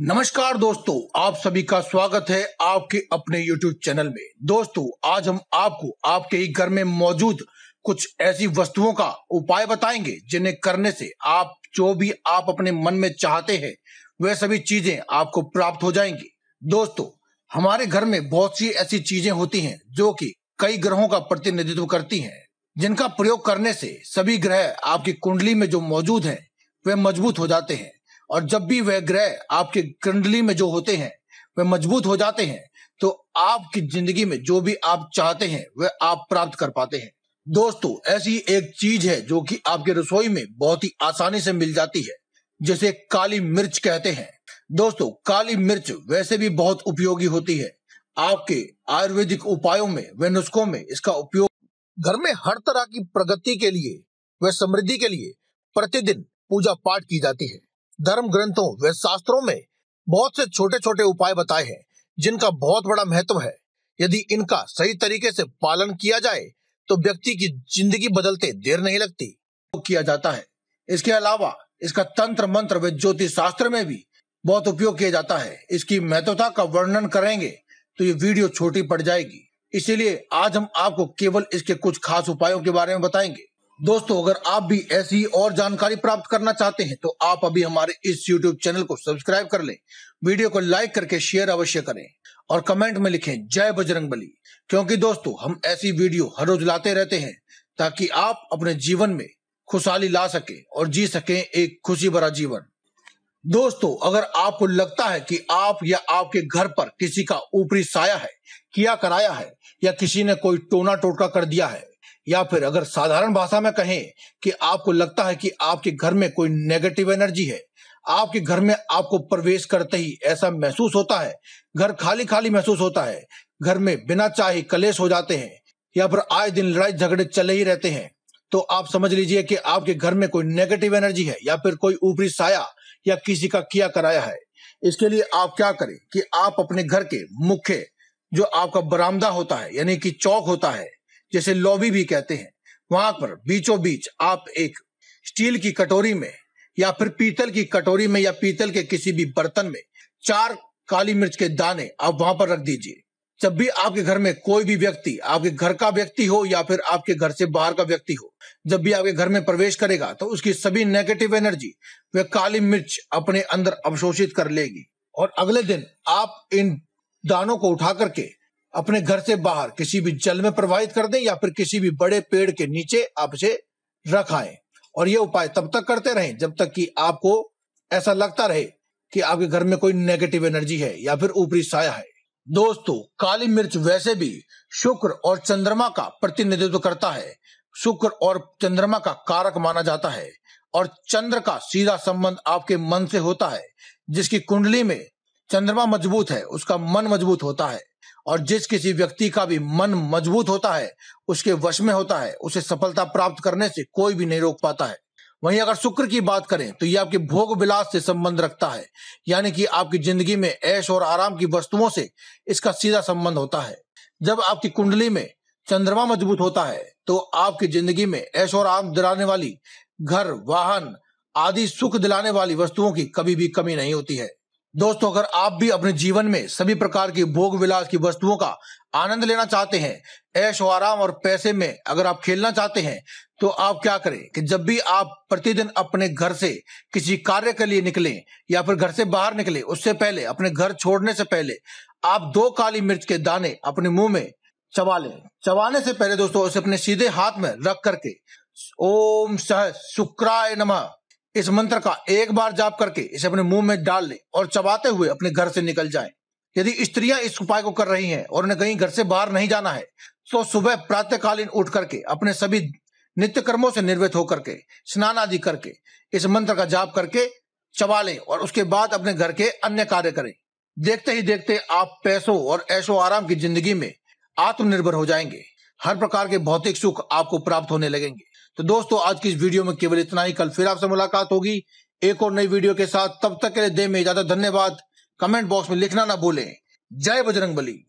नमस्कार दोस्तों आप सभी का स्वागत है आपके अपने YouTube चैनल में दोस्तों आज हम आपको आपके ही घर में मौजूद कुछ ऐसी वस्तुओं का उपाय बताएंगे जिन्हें करने से आप जो भी आप अपने मन में चाहते हैं वह सभी चीजें आपको प्राप्त हो जाएंगी दोस्तों हमारे घर में बहुत सी ऐसी चीजें होती हैं जो कि कई ग्रहों का प्रतिनिधित्व करती हैं जिनका प्रयोग करने से सभी ग्रह आपकी कुंडली में जो मौजूद है वे मजबूत हो जाते हैं और जब भी वह ग्रह आपके कुंडली में जो होते हैं वे मजबूत हो जाते हैं तो आपकी जिंदगी में जो भी आप चाहते हैं वह आप प्राप्त कर पाते हैं दोस्तों ऐसी एक चीज है जो कि आपके रसोई में बहुत ही आसानी से मिल जाती है जैसे काली मिर्च कहते हैं दोस्तों काली मिर्च वैसे भी बहुत उपयोगी होती है आपके आयुर्वेदिक उपायों में व नुस्खों में इसका उपयोग घर में हर तरह की प्रगति के लिए व समृद्धि के लिए प्रतिदिन पूजा पाठ की जाती है धर्म ग्रंथों व शास्त्रों में बहुत से छोटे छोटे उपाय बताए हैं जिनका बहुत बड़ा महत्व है यदि इनका सही तरीके से पालन किया जाए तो व्यक्ति की जिंदगी बदलते देर नहीं लगती किया जाता है इसके अलावा इसका तंत्र मंत्र व ज्योतिष शास्त्र में भी बहुत उपयोग किया जाता है इसकी महत्वता का वर्णन करेंगे तो ये वीडियो छोटी पड़ जाएगी इसीलिए आज हम आपको केवल इसके कुछ खास उपायों के बारे में बताएंगे दोस्तों अगर आप भी ऐसी और जानकारी प्राप्त करना चाहते हैं तो आप अभी हमारे इस YouTube चैनल को सब्सक्राइब कर लें वीडियो को लाइक करके शेयर अवश्य करें और कमेंट में लिखें जय बजरंगबली क्योंकि दोस्तों हम ऐसी वीडियो हर रोज लाते रहते हैं ताकि आप अपने जीवन में खुशहाली ला सके और जी सके एक खुशी भरा जीवन दोस्तों अगर आपको लगता है कि आप या आपके घर पर किसी का ऊपरी साया है किया कराया है या किसी ने कोई टोना टोटका कर दिया है या फिर अगर साधारण भाषा में कहें कि आपको लगता है कि आपके घर में कोई नेगेटिव एनर्जी है आपके घर में आपको प्रवेश करते ही ऐसा महसूस होता है घर खाली खाली महसूस होता है घर में बिना चाहे कलेश हो जाते हैं या फिर आए दिन लड़ाई झगड़े चले ही रहते हैं तो आप समझ लीजिए कि आपके घर में कोई नेगेटिव एनर्जी है या फिर कोई ऊपरी साया या किसी का किया कराया है इसके लिए आप क्या करें कि आप अपने घर के मुख्य जो आपका बरामदा होता है यानी कि चौक होता है जैसे लॉबी भी कहते हैं वहां पर बीचों बीच आप एक स्टील की कटोरी में या फिर पीतल की कटोरी में या पीतल के किसी भी बर्तन में चार काली मिर्च के दाने आप वहां पर रख दीजिए जब भी आपके घर में कोई भी व्यक्ति आपके घर का व्यक्ति हो या फिर आपके घर से बाहर का व्यक्ति हो जब भी आपके घर में प्रवेश करेगा तो उसकी सभी नेगेटिव एनर्जी वह काली मिर्च अपने अंदर अवशोषित कर लेगी और अगले दिन आप इन दानों को उठा करके अपने घर से बाहर किसी भी जल में प्रवाहित कर दें या फिर किसी भी बड़े पेड़ के नीचे आप इसे रखाए और ये उपाय तब तक करते रहें जब तक कि आपको ऐसा लगता रहे कि आपके घर में कोई नेगेटिव एनर्जी है या फिर ऊपरी साया है दोस्तों काली मिर्च वैसे भी शुक्र और चंद्रमा का प्रतिनिधित्व करता है शुक्र और चंद्रमा का कारक माना जाता है और चंद्र का सीधा संबंध आपके मन से होता है जिसकी कुंडली में चंद्रमा मजबूत है उसका मन मजबूत होता है और जिस किसी व्यक्ति का भी मन मजबूत होता है उसके वश में होता है उसे सफलता प्राप्त करने से कोई भी नहीं रोक पाता है वहीं अगर शुक्र की बात करें तो यह आपके भोग विलास से संबंध रखता है यानी कि आपकी जिंदगी में ऐश और आराम की वस्तुओं से इसका सीधा संबंध होता है जब आपकी कुंडली में चंद्रमा मजबूत होता है तो आपकी जिंदगी में ऐश और आराम दिलाने वाली घर वाहन आदि सुख दिलाने वाली वस्तुओं की कभी भी कमी नहीं होती है दोस्तों अगर आप भी अपने जीवन में सभी प्रकार की भोग विलास की वस्तुओं का आनंद लेना चाहते हैं ऐश और आराम और पैसे में अगर आप खेलना चाहते हैं तो आप क्या करें कि जब भी आप प्रतिदिन अपने घर से किसी कार्य के लिए निकलें या फिर घर से बाहर निकले उससे पहले अपने घर छोड़ने से पहले आप दो काली मिर्च के दाने अपने मुंह में चबा लें चबाने से पहले दोस्तों उसे अपने सीधे हाथ में रख करके ओम सह शुक्राय नमः इस मंत्र का एक बार जाप करके इसे अपने मुंह में डाल ले और चबाते हुए अपने घर से निकल जाए यदि स्त्रियां इस उपाय को कर रही हैं और उन्हें कहीं घर से बाहर नहीं जाना है तो सुबह प्रातःकालीन उठ करके अपने सभी नित्य कर्मों से निर्वृत होकर के स्नान आदि करके इस मंत्र का जाप करके चबा लें और उसके बाद अपने घर के अन्य कार्य करें देखते ही देखते आप पैसों और ऐशो आराम की जिंदगी में आत्मनिर्भर हो जाएंगे हर प्रकार के भौतिक सुख आपको प्राप्त होने लगेंगे तो दोस्तों आज की इस वीडियो में केवल इतना ही कल फिर आपसे मुलाकात होगी एक और नई वीडियो के साथ तब तक के लिए दे में ज्यादा धन्यवाद कमेंट बॉक्स में लिखना ना भूलें जय बजरंग